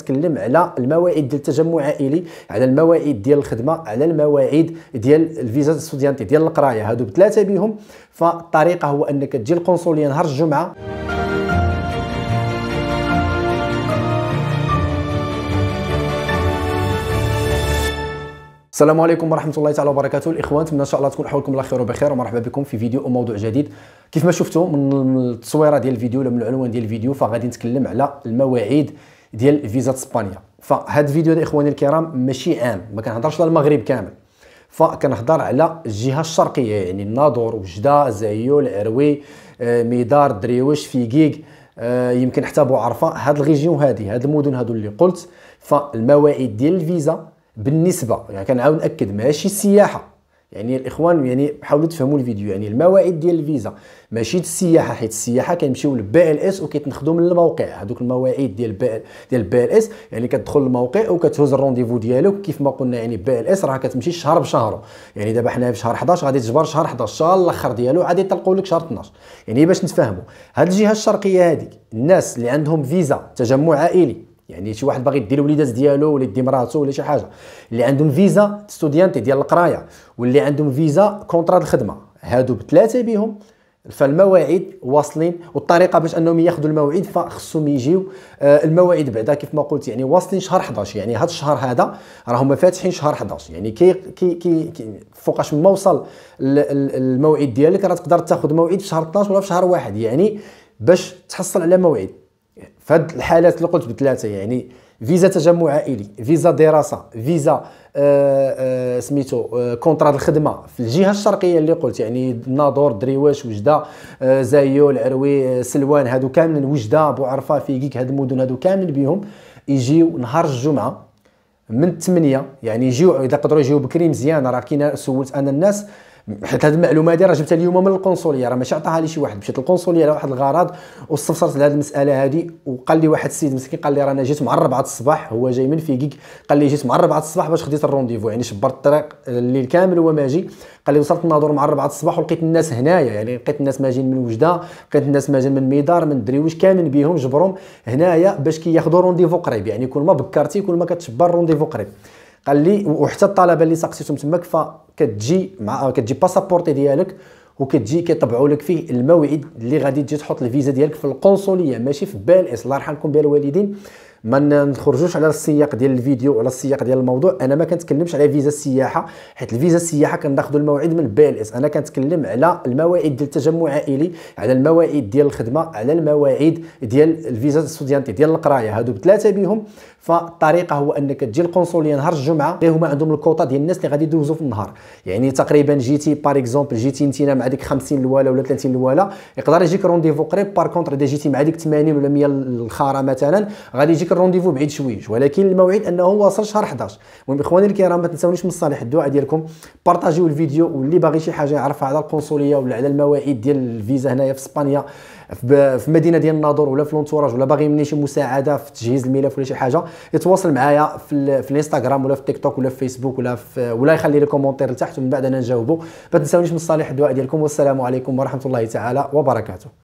نتكلم على المواعيد ديال التجمع العائلي على المواعيد ديال الخدمه على المواعيد ديال الفيزا ستوديانتي ديال القرايه هادو بثلاثه بهم فالطريقه هو انك تجي القنصليه نهار الجمعه السلام عليكم ورحمه الله تعالى وبركاته الاخوان نتمنى ان شاء الله تكون حولكم الله خير وبخير ومرحبا بكم في فيديو وموضوع جديد كيف ما شفتوا من التصويره ديال الفيديو ولا من العنوان ديال الفيديو فغادي نتكلم على المواعيد ديال فيزا اسبانيا فهاد الفيديو هذا اخواني الكرام ماشي عام ما كنهضرش على المغرب كامل فكنهضر على الجهه الشرقيه يعني الناظور وجده زايول عروي آه، ميدار دريوش فيكيك آه، يمكن حتى بوعرفه هاد الريجيون هادي هاد المدن هادو اللي قلت فالمواعيد ديال الفيزا بالنسبه يعني كنعاود ناكد ماشي السياحه يعني الاخوان يعني حاولوا تفهموا الفيديو يعني المواعيد ديال الفيزا ماشي السياحه حيت السياحه كيمشيو للبي ال اس وكيتنخدو من الموقع هذوك المواعيد ديال بي ديال البي ال اس يعني كتدخل الموقع وكتهز الرونديفو ديالك كيف ما قلنا يعني بي ال اس راه كتمشي شهر بشهر يعني دابا حنا في شهر 11 غادي تجبر شهر 11 شهر الاخر ديالو غادي يطلقوا لك شهر 12 يعني باش نتفاهموا هاد الجهه الشرقيه هذيك الناس اللي عندهم فيزا تجمع عائلي يعني شي واحد باغي يدي الوليدات ديالو ولا يدي مراتو ولا شي حاجه اللي عندهم فيزا ستوديانتي ديال القرايه واللي عندهم فيزا كونترا الخدمه هادو بثلاثه بهم فالمواعيد واصلين والطريقه باش انهم ياخذوا المواعيد فخصهم يجيو آه، المواعيد بعدا كيف ما قلت يعني واصلين شهر 11 يعني هذا الشهر هذا راهم فاتحين شهر 11 يعني كي كي كي, فوقاش ما وصل الموعد ديالك راه تقدر تاخذ موعد في شهر 12 ولا في شهر واحد يعني باش تحصل على موعد فهاد الحالات اللي قلت بثلاثه يعني فيزا تجمع عائلي فيزا دراسه فيزا آه آه سميتو آه كونطرا الخدمه في الجهه الشرقيه اللي قلت يعني الناظور دريواش وجده آه زايو العروي آه، سلوان هادو كاملين وجده بوعرفه فيكيك هاد المدن هادو كاملين بيهم يجيو نهار الجمعه من 8 يعني يجيو اذا قدروا يجيو بكري مزيان راه كاين سولت انا الناس حيت هذه المعلومه هذه راه جبتها اليوم من القنصليه راه ماشي عطاها لي شي واحد مشيت للقنصليه على واحد الغرض واستفسرت لهذه المساله هذه وقال لي واحد السيد مسكين قال لي رانا جيت مع 4 الصباح هو جاي من فيكيك قال لي جيت مع 4 الصباح باش خديت الرونديفو يعني شبرت الطريق الليل كامل وما جي قال لي وصلت الناظور مع 4 الصباح ولقيت الناس هنايا يعني لقيت الناس ماجين من وجده لقيت الناس ماجين من ميدار من دريوش كامل بيهم جبرهم هنايا باش كياخذوا كي رونديفو قريب يعني كل ما بكرتي كل ما كتشبر رونديفو قريب قال لي وحتى الطلبه اللي سقسيتهم تماك فكتجي مع كتجي باسابورتي ديالك وكتجي كيطبعوا لك فيه الموعد اللي غادي تجي تحط الفيزا ديالك في القنصليه ماشي في بال الله يرحمكم بها الوالدين ما نخرجوش على السياق ديال الفيديو وعلى السياق ديال الموضوع انا ما كنتكلمش على فيزا السياحه حيت الفيزا السياحه كناخذوا الموعد من بي ال اس انا كنتكلم على المواعيد ديال التجمع العائلي على المواعيد ديال الخدمه على المواعيد ديال الفيزا ستوديانتي ديال القرايه هادو بثلاثه بهم فالطريقه هو انك تجي القنصليه نهار الجمعه غير هما عندهم الكوطا ديال الناس اللي غادي يدوزوا في النهار يعني تقريبا جيتي بار اكزومبل جيتي انت مع ديك 50 لواله ولا 30 لواله يقدر يجيك رونديفو قريب بار كونتر اذا جيتي مع ديك 80 ولا 100 الخاره مثلا غادي يجيك الرونديفو بعيد شويش ولكن الموعد انه واصل شهر 11 المهم اخواني الكرام ما تنساونيش من صالح الدعاء ديالكم بارطاجيو الفيديو واللي باغي شي حاجه يعرفها على القنصليه ولا على المواعيد ديال الفيزا هنايا في اسبانيا في المدينه ديال الناظور ولا في لونتوراج ولا باغي مني شي مساعده في تجهيز الملف ولا شي حاجه يتواصل معايا في, في الانستغرام ولا في التيك توك ولا في فيسبوك ولا في ولا يخلي لي كومونتير لتحت ومن بعد انا نجاوبو ما تنساونيش من صالح الدعاء ديالكم والسلام عليكم ورحمه الله تعالى وبركاته